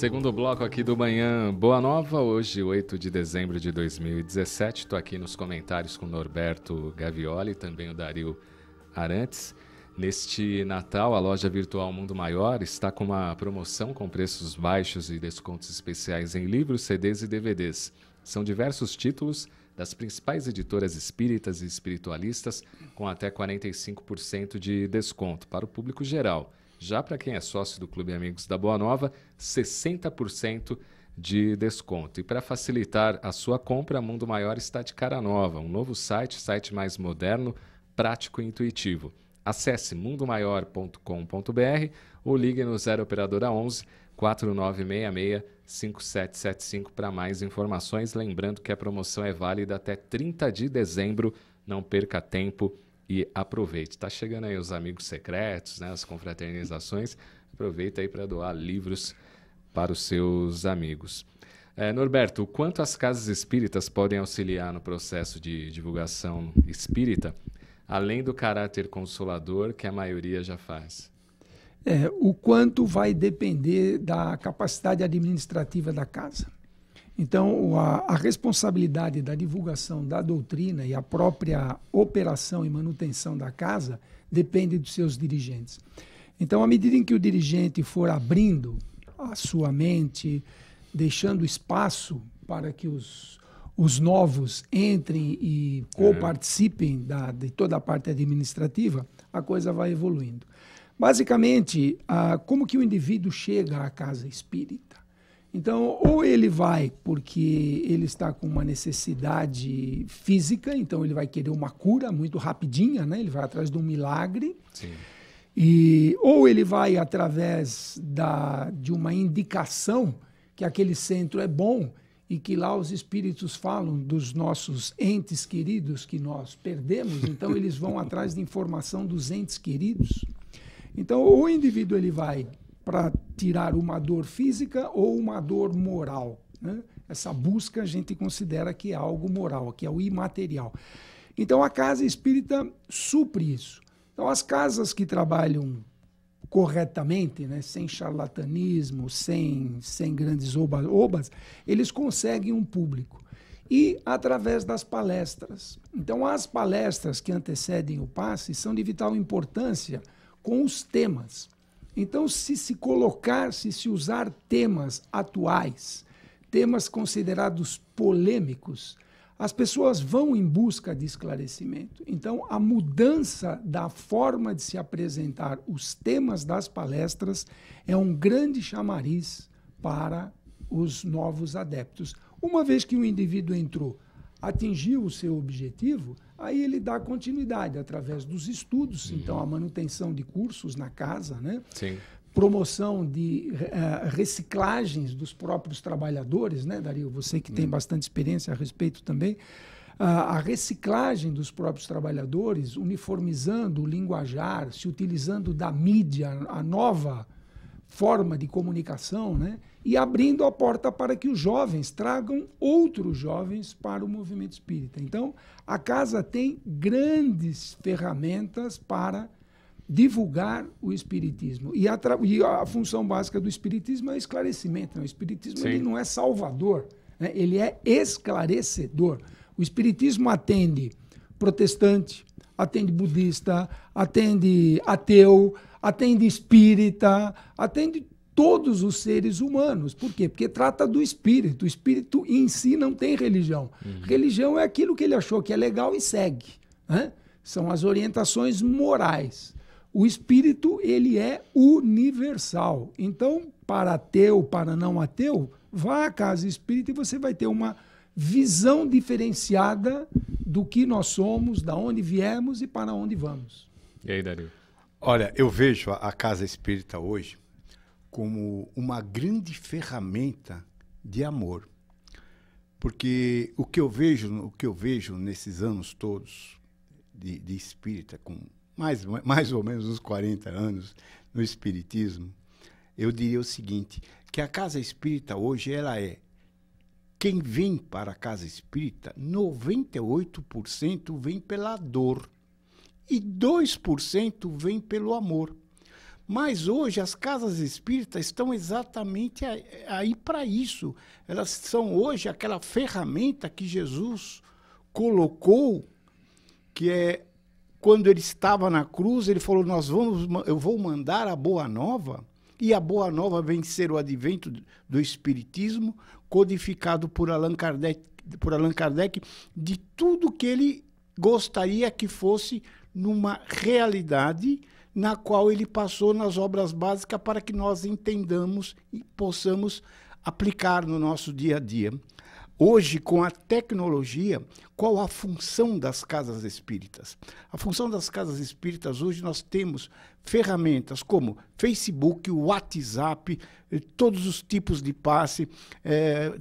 Segundo bloco aqui do Manhã Boa Nova, hoje, 8 de dezembro de 2017. Estou aqui nos comentários com Norberto Gavioli, também o Dario Arantes. Neste Natal, a loja virtual Mundo Maior está com uma promoção com preços baixos e descontos especiais em livros, CDs e DVDs. São diversos títulos das principais editoras espíritas e espiritualistas, com até 45% de desconto para o público geral. Já para quem é sócio do Clube Amigos da Boa Nova, 60% de desconto. E para facilitar a sua compra, Mundo Maior está de cara nova, um novo site, site mais moderno, prático e intuitivo. Acesse mundomaior.com.br ou ligue no 0 operadora 11 4966 5775 para mais informações, lembrando que a promoção é válida até 30 de dezembro. Não perca tempo e aproveite. Está chegando aí os amigos secretos, né, as confraternizações. Aproveita aí para doar livros para os seus amigos. É, Norberto, o quanto as casas espíritas podem auxiliar no processo de divulgação espírita, além do caráter consolador que a maioria já faz? É, o quanto vai depender da capacidade administrativa da casa. Então, a, a, responsabilidade da divulgação da doutrina e a própria operação e manutenção da casa depende dos seus dirigentes. Então, à medida em que o dirigente for abrindo a sua mente, deixando espaço para que os, os novos entrem e coparticipem participem da, de toda a parte administrativa, a coisa vai evoluindo. Basicamente, ah, como que o indivíduo chega à casa espírita? Então, ou ele vai porque ele está com uma necessidade física, então ele vai querer uma cura muito rapidinha, né? Ele vai atrás de um milagre. Sim. E, ou ele vai através da, de uma indicação que aquele centro é bom e que lá os espíritos falam dos nossos entes queridos que nós perdemos, então eles vão atrás de informação dos entes queridos. Então, ou o indivíduo ele vai para tirar uma dor física ou uma dor moral. Né? Essa busca a gente considera que é algo moral, que é o imaterial. Então a casa espírita supre isso. Então as casas que trabalham corretamente, né, sem charlatanismo, sem, sem grandes obas, eles conseguem um público. E através das palestras. Então, as palestras que antecedem o passe são de vital importância com os temas. Então, se se colocar, se se usar temas atuais, temas considerados polêmicos, as pessoas vão em busca de esclarecimento. Então, a mudança da forma de se apresentar os temas das palestras é um grande chamariz para os novos adeptos. Uma vez que o indivíduo entrou atingiu o seu objetivo, aí ele dá continuidade através dos estudos, uhum. então a manutenção de cursos na casa, né? Sim. Promoção de uh, reciclagens dos próprios trabalhadores, né, Dario? Você que uhum. tem bastante experiência a respeito também. Uh, a reciclagem dos próprios trabalhadores, uniformizando o linguajar, se utilizando da mídia, a nova forma de comunicação, né? e abrindo a porta para que os jovens tragam outros jovens para o movimento espírita. Então, a casa tem grandes ferramentas para divulgar o espiritismo. E a, e a função básica do espiritismo é esclarecimento. Né? O espiritismo ele não é salvador, né? ele é esclarecedor. O espiritismo atende protestante, atende budista, atende ateu, atende espírita, atende todos os seres humanos. Por quê? Porque trata do espírito. O espírito em si não tem religião. Uhum. Religião é aquilo que ele achou que é legal e segue. Né? São as orientações morais. O espírito, ele é universal. Então, para ateu, para não ateu, vá à casa espírita e você vai ter uma visão diferenciada do que nós somos, da onde viemos e para onde vamos. E aí, Dario? Olha, eu vejo a, a casa espírita hoje como uma grande ferramenta de amor. Porque o que eu vejo, o que eu vejo nesses anos todos de, de espírita, com mais, mais ou menos uns 40 anos no espiritismo, eu diria o seguinte, que a casa espírita hoje ela é quem vem para a casa espírita, 98% vem pela dor e 2% vem pelo amor. Mas hoje as casas espíritas estão exatamente aí para isso. Elas são hoje aquela ferramenta que Jesus colocou, que é quando ele estava na cruz, ele falou: "Nós vamos eu vou mandar a boa nova" e a Boa Nova vem ser o advento do Espiritismo, codificado por Allan Kardec, por Allan Kardec de tudo que ele gostaria que fosse numa realidade na qual ele passou nas obras básicas para que nós entendamos e possamos aplicar no nosso dia a dia. Hoje, com a tecnologia, qual a função das casas espíritas? A função das casas espíritas hoje nós temos ferramentas como Facebook, WhatsApp, eh, todos os tipos de passe, é,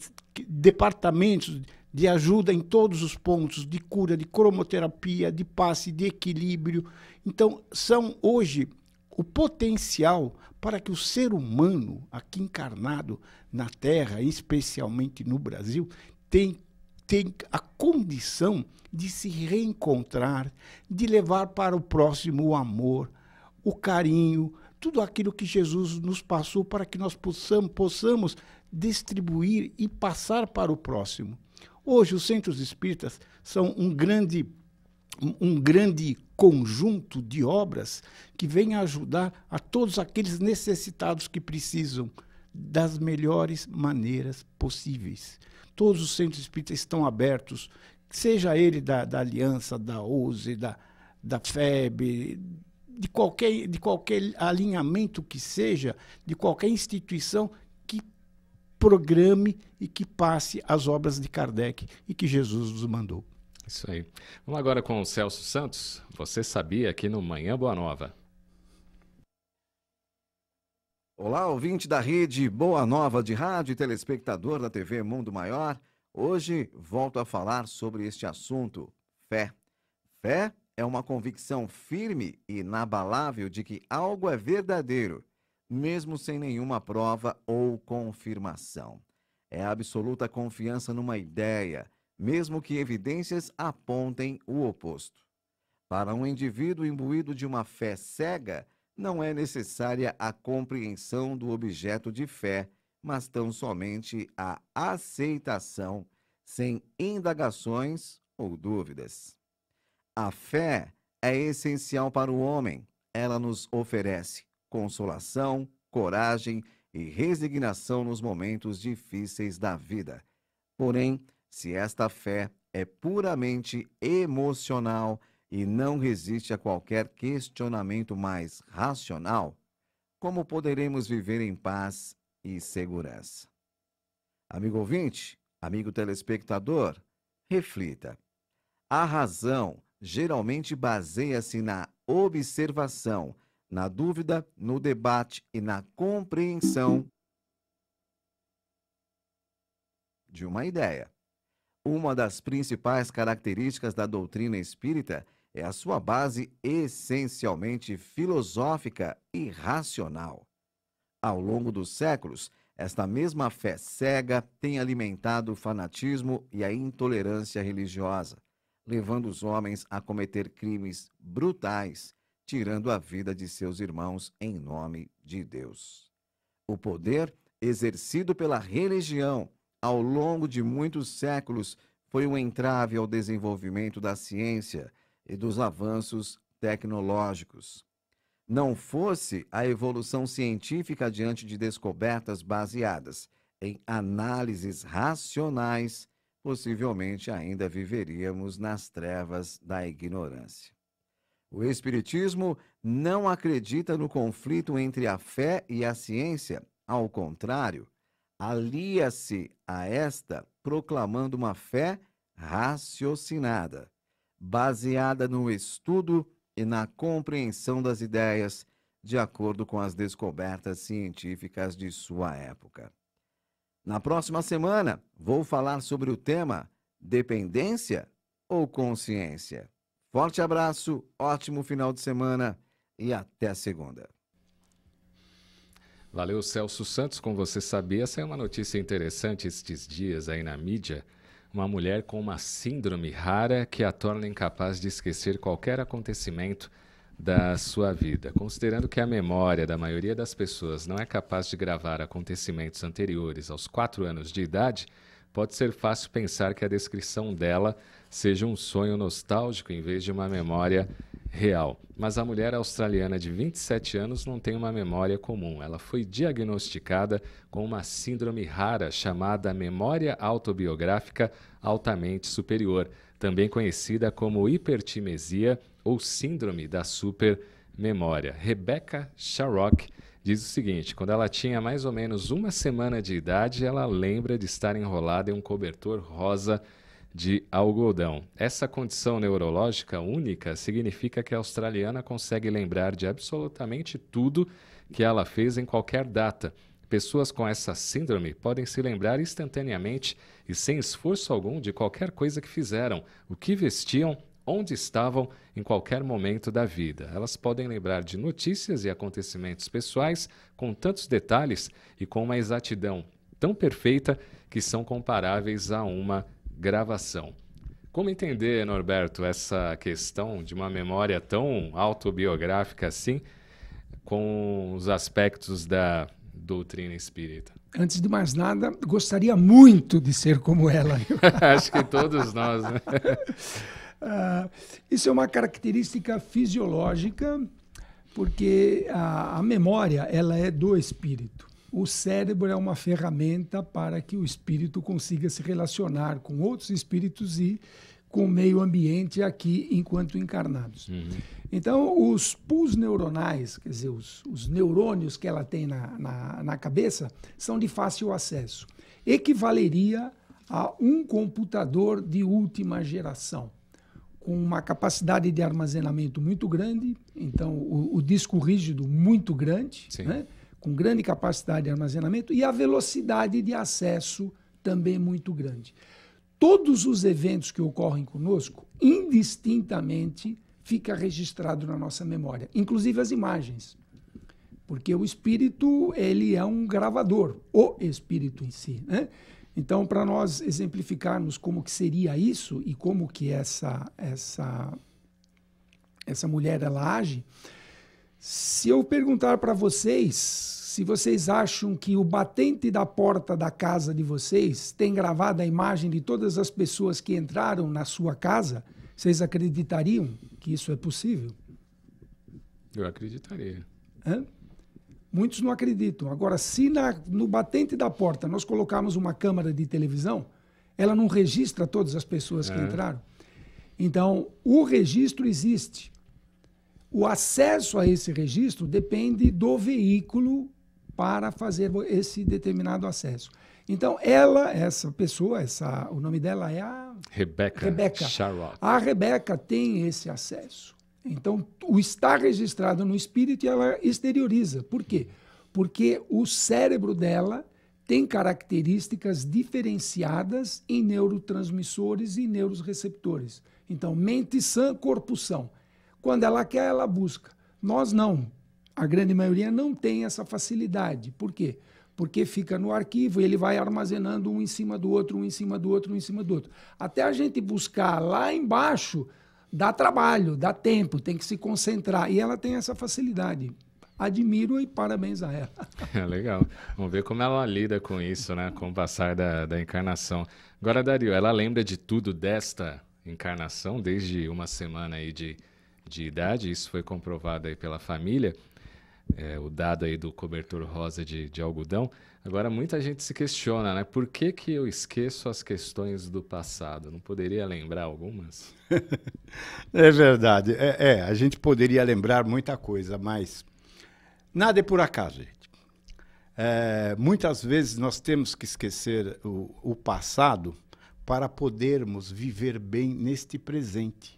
departamentos de ajuda em todos os pontos, de cura, de cromoterapia, de passe, de equilíbrio. Então, são hoje o potencial para que o ser humano, aqui encarnado na Terra, especialmente no Brasil, tem, tem a condição de se reencontrar, de levar para o próximo o amor, o carinho, tudo aquilo que Jesus nos passou para que nós possamos, possamos distribuir e passar para o próximo. Hoje, os centros espíritas são um grande, um grande conjunto de obras que vem ajudar a todos aqueles necessitados que precisam das melhores maneiras possíveis. Todos os centros espíritas estão abertos, seja ele da, da Aliança, da OUSE, da, da FEB, de qualquer, de qualquer alinhamento que seja, de qualquer instituição programe e que passe as obras de Kardec e que Jesus nos mandou. Isso aí. Vamos agora com o Celso Santos. Você sabia aqui no Manhã Boa Nova. Olá, ouvinte da rede Boa Nova de Rádio e telespectador da TV Mundo Maior. Hoje volto a falar sobre este assunto: fé. Fé é uma convicção firme e inabalável de que algo é verdadeiro, mesmo sem nenhuma prova ou confirmação. É absoluta confiança numa ideia, mesmo que evidências apontem o oposto. Para um indivíduo imbuído de uma fé cega, não é necessária a compreensão do objeto de fé, mas tão somente a aceitação, sem indagações ou dúvidas. A fé é essencial para o homem, ela nos oferece consolação, coragem e resignação nos momentos difíceis da vida. Porém, se esta fé é puramente emocional e não resiste a qualquer questionamento mais racional, como poderemos viver em paz e segurança? Amigo ouvinte, amigo telespectador, reflita. A razão geralmente baseia-se na observação na dúvida, no debate e na compreensão de uma ideia. Uma das principais características da doutrina espírita é a sua base essencialmente filosófica e racional. Ao longo dos séculos, esta mesma fé cega tem alimentado o fanatismo e a intolerância religiosa, levando os homens a cometer crimes brutais tirando a vida de seus irmãos em nome de Deus. O poder exercido pela religião ao longo de muitos séculos foi um entrave ao desenvolvimento da ciência e dos avanços tecnológicos. Não fosse a evolução científica diante de descobertas baseadas em análises racionais, possivelmente ainda viveríamos nas trevas da ignorância. O Espiritismo não acredita no conflito entre a fé e a ciência. Ao contrário, alia-se a esta, proclamando uma fé raciocinada, baseada no estudo e na compreensão das ideias, de acordo com as descobertas científicas de sua época. Na próxima semana, vou falar sobre o tema dependência ou consciência. Forte abraço, ótimo final de semana e até segunda. Valeu, Celso Santos. Com você sabia, essa é uma notícia interessante estes dias aí na mídia. Uma mulher com uma síndrome rara que a torna incapaz de esquecer qualquer acontecimento da sua vida. Considerando que a memória da maioria das pessoas não é capaz de gravar acontecimentos anteriores aos quatro anos de idade, pode ser fácil pensar que a descrição dela seja um sonho nostálgico em vez de uma memória real. Mas a mulher australiana de 27 anos não tem uma memória comum. Ela foi diagnosticada com uma síndrome rara chamada memória autobiográfica altamente superior, também conhecida como hipertimesia ou síndrome da supermemória. Rebecca Sharrock Diz o seguinte: quando ela tinha mais ou menos uma semana de idade, ela lembra de estar enrolada em um cobertor rosa de algodão. Essa condição neurológica única significa que a australiana consegue lembrar de absolutamente tudo que ela fez em qualquer data. Pessoas com essa síndrome podem se lembrar instantaneamente e sem esforço algum de qualquer coisa que fizeram, o que vestiam onde estavam em qualquer momento da vida. Elas podem lembrar de notícias e acontecimentos pessoais com tantos detalhes e com uma exatidão tão perfeita que são comparáveis a uma gravação. Como entender, Norberto, essa questão de uma memória tão autobiográfica assim, com os aspectos da doutrina espírita? Antes de mais nada, gostaria muito de ser como ela. Acho que todos nós. Né? Ah, isso é uma característica fisiológica, porque a, a memória ela é do espírito. O cérebro é uma ferramenta para que o espírito consiga se relacionar com outros espíritos e com o meio ambiente aqui enquanto encarnados. Uhum. Então, os pus neuronais, quer dizer, os, os neurônios que ela tem na, na, na, cabeça, são de fácil acesso. Equivaleria a um computador de última geração uma capacidade de armazenamento muito grande, então o, o disco rígido muito grande, né? com grande capacidade de armazenamento e a velocidade de acesso também muito grande. Todos os eventos que ocorrem conosco, indistintamente, fica registrado na nossa memória, inclusive as imagens. Porque o espírito, ele é um gravador, o espírito em si, né? Então, para nós exemplificarmos como que seria isso e como que essa essa essa mulher ela age, se eu perguntar para vocês se vocês acham que o batente da porta da casa de vocês tem gravada a imagem de todas as pessoas que entraram na sua casa, vocês acreditariam que isso é possível? Eu acreditaria. Hã? Muitos não acreditam. Agora, se na, no batente da porta nós colocarmos uma câmera de televisão, ela não registra todas as pessoas é. que entraram. Então, o registro existe. O acesso a esse registro depende do veículo para fazer esse determinado acesso. Então, ela, essa pessoa, essa, o nome dela é a. Rebeca. Rebeca. A Rebeca tem esse acesso. Então, o está registrado no espírito e ela exterioriza. Por quê? Porque o cérebro dela tem características diferenciadas em neurotransmissores e neuroreceptores. Então, mente sã, corpo são. Quando ela quer, ela busca. Nós não. A grande maioria não tem essa facilidade. Por quê? Porque fica no arquivo e ele vai armazenando um em cima do outro, um em cima do outro, um em cima do outro. Até a gente buscar lá embaixo, dá trabalho, dá tempo, tem que se concentrar. E ela tem essa facilidade. Admiro e parabéns a ela. É, legal. Vamos ver como ela lida com isso, né? Com o passar da, da encarnação. Agora, Dario, ela lembra de tudo desta encarnação, desde uma semana aí de, de idade, isso foi comprovado aí pela família é, o dado aí do cobertor rosa de, de algodão. Agora, muita gente se questiona, né? Por que, que eu esqueço as questões do passado? Não poderia lembrar algumas? é verdade. É, é, a gente poderia lembrar muita coisa, mas nada é por acaso, gente. É, muitas vezes nós temos que esquecer o, o passado para podermos viver bem neste presente.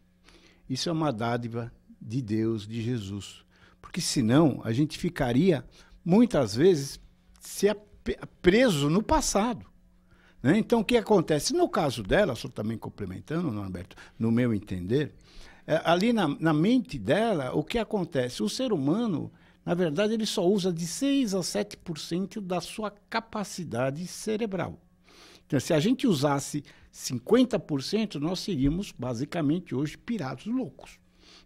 Isso é uma dádiva de Deus, de Jesus porque senão a gente ficaria, muitas vezes, se preso no passado. Né? Então, o que acontece? No caso dela, só também complementando, Norberto, no meu entender, é, ali na, na mente dela, o que acontece? O ser humano, na verdade, ele só usa de 6% a 7% da sua capacidade cerebral. Então, se a gente usasse 50%, nós seríamos basicamente hoje piratas loucos.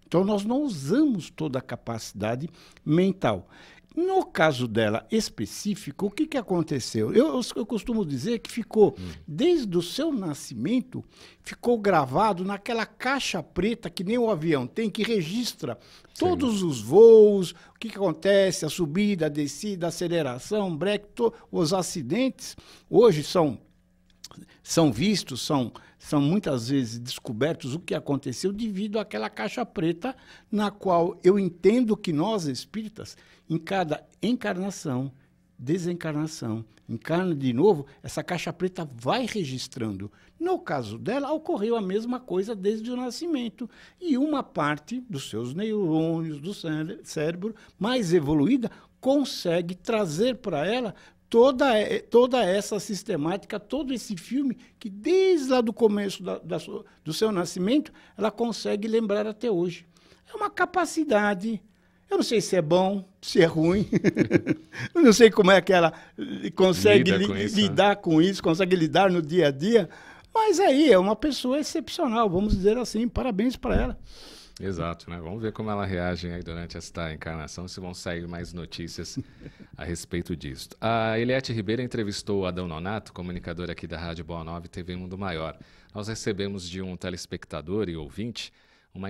Então, nós não usamos toda a capacidade mental. No caso dela específico, o que, que aconteceu? Eu, eu costumo dizer que ficou, hum. desde o seu nascimento, ficou gravado naquela caixa preta que nem o avião tem, que registra Sim. todos os voos, o que, que acontece, a subida, a descida, a aceleração, breque, os acidentes. Hoje são, são vistos, são são muitas vezes descobertos o que aconteceu devido àquela caixa preta na qual eu entendo que nós espíritas, em cada encarnação, desencarnação, encarna de novo, essa caixa preta vai registrando. No caso dela, ocorreu a mesma coisa desde o nascimento. E uma parte dos seus neurônios, do cérebro mais evoluída, consegue trazer para ela toda, eh, toda essa sistemática, todo esse filme, que desde lá do começo da, da, do seu nascimento, ela consegue lembrar até hoje. É uma capacidade. Eu não sei se é bom, se é ruim. eu não sei como é que ela eh, consegue Lida li, isso, lidar né? com isso, consegue lidar no dia a dia. Mas aí é uma pessoa excepcional, vamos dizer assim. Parabéns para ela. Exato, né? Vamos ver como ela reage aí durante esta encarnação, se vão sair mais notícias a respeito disso. A Eliette Ribeiro entrevistou Adão Nonato, comunicador aqui da Rádio Boa Nova e TV Mundo Maior. Nós recebemos de um telespectador e ouvinte uma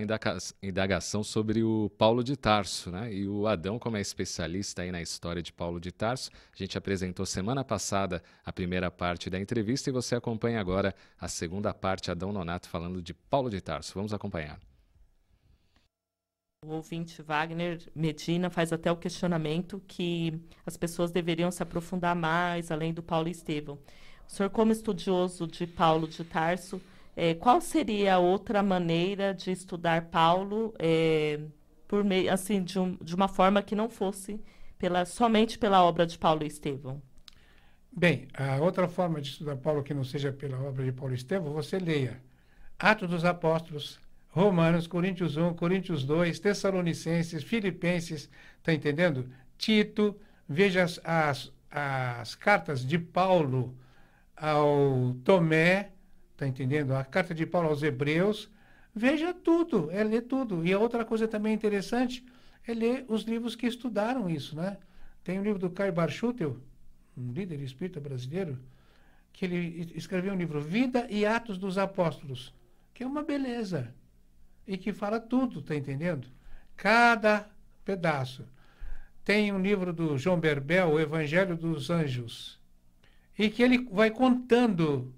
indagação sobre o Paulo de Tarso, né? E o Adão, como é especialista aí na história de Paulo de Tarso, a gente apresentou semana passada a primeira parte da entrevista e você acompanha agora a segunda parte, Adão Nonato falando de Paulo de Tarso. Vamos acompanhar. O ouvinte Wagner Medina faz até o questionamento que as pessoas deveriam se aprofundar mais, além do Paulo Estevão. O senhor, como estudioso de Paulo de Tarso, é, qual seria outra maneira de estudar Paulo é, por meio, assim, de, um, de, uma forma que não fosse pela, somente pela obra de Paulo Estevão? Bem, a outra forma de estudar Paulo que não seja pela obra de Paulo Estevão, você leia Atos dos Apóstolos, Romanos, Coríntios 1, Coríntios 2, Tessalonicenses, Filipenses, tá entendendo? Tito, veja as, as, as cartas de Paulo ao Tomé, tá entendendo? A carta de Paulo aos Hebreus, veja tudo, é ler tudo. E a outra coisa também interessante é ler os livros que estudaram isso, né? Tem um livro do Kai Barchutel, um líder espírita brasileiro, que ele escreveu um livro Vida e Atos dos Apóstolos, que é uma beleza e que fala tudo, tá entendendo? Cada pedaço. Tem um livro do João Berbel, O Evangelho dos Anjos, e que ele vai contando.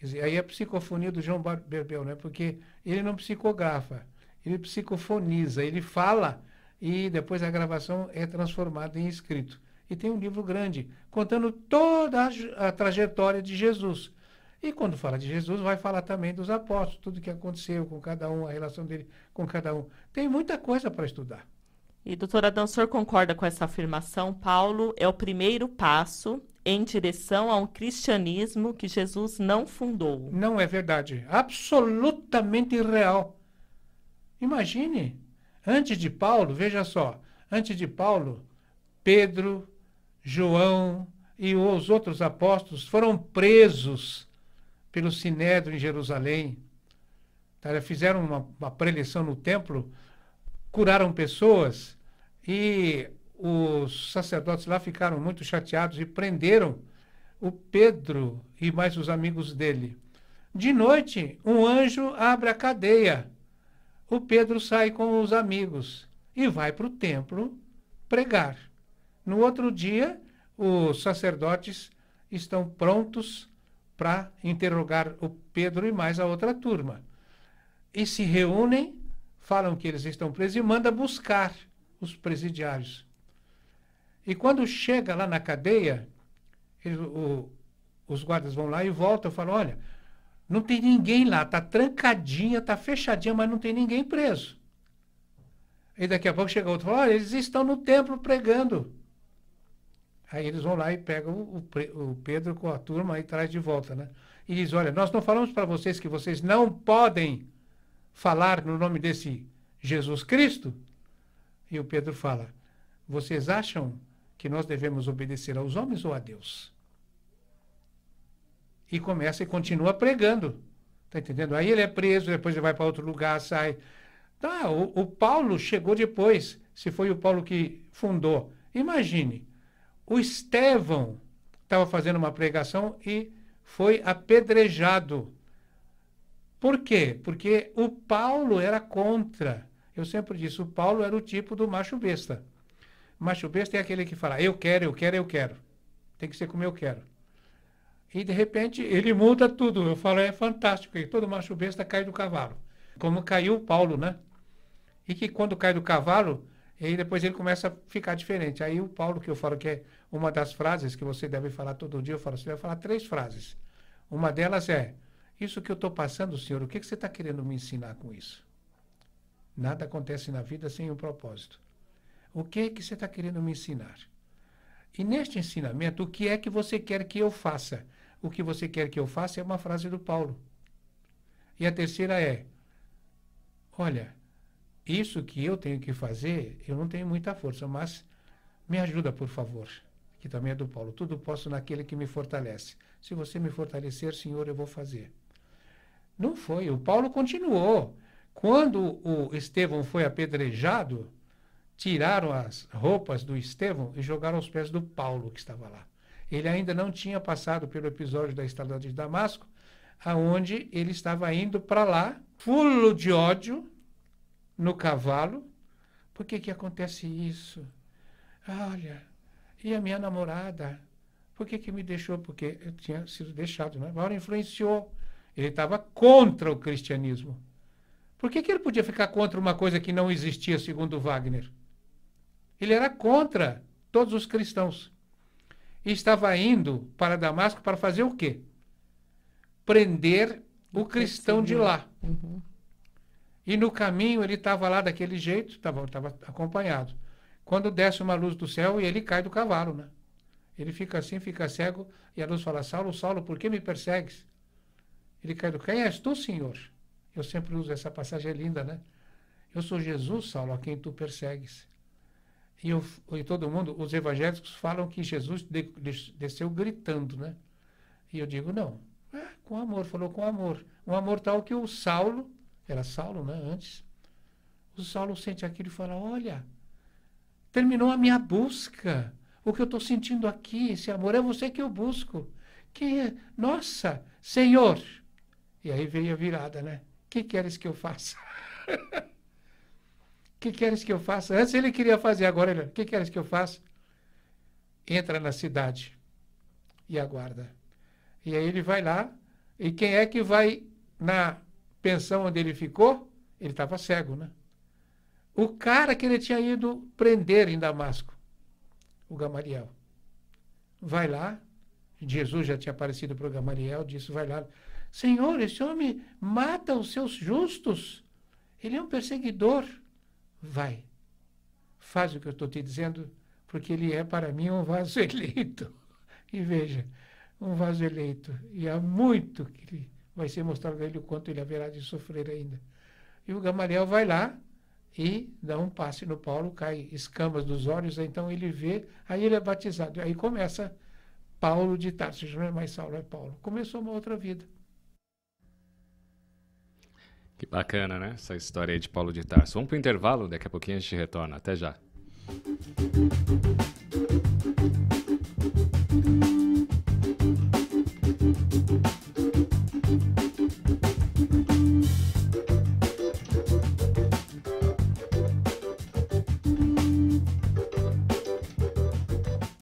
Dizer, aí é a psicofonia do João Berbel, né? Porque ele não psicografa, ele psicofoniza, ele fala e depois a gravação é transformada em escrito. E tem um livro grande contando toda a, a trajetória de Jesus e quando fala de Jesus, vai falar também dos apóstolos, tudo o que aconteceu com cada um, a relação dele com cada um. Tem muita coisa para estudar. E, doutora, Adão, o senhor concorda com essa afirmação? Paulo é o primeiro passo em direção a um cristianismo que Jesus não fundou. Não é verdade. Absolutamente irreal. Imagine, antes de Paulo, veja só, antes de Paulo, Pedro, João e os outros apóstolos foram presos pelo Sinédrio em Jerusalém. Tá, fizeram uma, uma preleção no templo, curaram pessoas e os sacerdotes lá ficaram muito chateados e prenderam o Pedro e mais os amigos dele. De noite, um anjo abre a cadeia. O Pedro sai com os amigos e vai para o templo pregar. No outro dia, os sacerdotes estão prontos para interrogar o Pedro e mais a outra turma. E se reúnem, falam que eles estão presos e manda buscar os presidiários. E quando chega lá na cadeia, ele, o, os guardas vão lá e voltam e falam, olha, não tem ninguém lá, está trancadinha, está fechadinha, mas não tem ninguém preso. E daqui a pouco chega outro e fala, olha, eles estão no templo pregando. Aí eles vão lá e pegam o, o Pedro com a turma e traz de volta, né? E diz, olha, nós não falamos para vocês que vocês não podem falar no nome desse Jesus Cristo? E o Pedro fala, vocês acham que nós devemos obedecer aos homens ou a Deus? E começa e continua pregando. Tá entendendo? Aí ele é preso, depois ele vai para outro lugar, sai. Tá, o, o Paulo chegou depois, se foi o Paulo que fundou. Imagine, o Estevão estava fazendo uma pregação e foi apedrejado. Por quê? Porque o Paulo era contra. Eu sempre disse, o Paulo era o tipo do macho besta. O macho besta é aquele que fala, eu quero, eu quero, eu quero. Tem que ser como eu quero. E de repente ele muda tudo. Eu falo, é fantástico. E todo macho besta cai do cavalo. Como caiu o Paulo, né? E que quando cai do cavalo, e aí depois ele começa a ficar diferente. Aí o Paulo, que eu falo que é uma das frases que você deve falar todo dia, eu falo, você deve falar três frases. Uma delas é, isso que eu estou passando, senhor, o que, que você está querendo me ensinar com isso? Nada acontece na vida sem um propósito. O que é que você está querendo me ensinar? E neste ensinamento, o que é que você quer que eu faça? O que você quer que eu faça é uma frase do Paulo. E a terceira é: Olha, isso que eu tenho que fazer, eu não tenho muita força, mas me ajuda, por favor. Que também é do Paulo. Tudo posso naquele que me fortalece. Se você me fortalecer, Senhor, eu vou fazer. Não foi. O Paulo continuou. Quando o Estevão foi apedrejado, tiraram as roupas do Estevão e jogaram aos pés do Paulo, que estava lá. Ele ainda não tinha passado pelo episódio da estrada de Damasco, aonde ele estava indo para lá, fulo de ódio, no cavalo. Por que, que acontece isso? Ah, olha, e a minha namorada? Por que, que me deixou? Porque eu tinha sido deixado, né? Mauro influenciou. Ele estava contra o cristianismo. Por que, que ele podia ficar contra uma coisa que não existia, segundo Wagner? Ele era contra todos os cristãos. E estava indo para Damasco para fazer o quê? Prender o cristão de lá. Uhum. E no caminho ele estava lá daquele jeito, estava acompanhado. Quando desce uma luz do céu e ele cai do cavalo, né? Ele fica assim, fica cego, e a luz fala, Saulo, Saulo, por que me persegues? Ele cai do quem és tu, Senhor? Eu sempre uso essa passagem linda, né? Eu sou Jesus, Saulo, a quem tu persegues. E, eu, e todo mundo, os evangélicos falam que Jesus de, de, desceu gritando, né? E eu digo, não, é, com amor, falou com amor. Um amor tal que o Saulo era Saulo, né, antes. O Saulo sente aquilo e fala: Olha, terminou a minha busca. O que eu estou sentindo aqui, esse amor, é você que eu busco. Que, nossa, Senhor. E aí veio a virada, né? O que queres que eu faça? O que queres que eu faça? Antes ele queria fazer, agora ele, o que queres que eu faça? Entra na cidade e aguarda. E aí ele vai lá, e quem é que vai na pensão onde ele ficou, ele estava cego, né? O cara que ele tinha ido prender em Damasco, o Gamaliel. Vai lá, Jesus já tinha aparecido para o Gamaliel, disse, vai lá. Senhor, esse homem mata os seus justos. Ele é um perseguidor. Vai, faz o que eu estou te dizendo, porque ele é para mim um vaso eleito. E veja, um vaso eleito. E há muito que vai ser mostrado a ele o quanto ele haverá de sofrer ainda. E o Gamaliel vai lá e dá um passe no Paulo, cai escamas dos olhos, então ele vê, aí ele é batizado. Aí começa Paulo de Tarso, não é mais Saulo, é Paulo. Começou uma outra vida. Que bacana, né? Essa história aí de Paulo de Tarso. Vamos para o intervalo, daqui a pouquinho a gente retorna. Até já.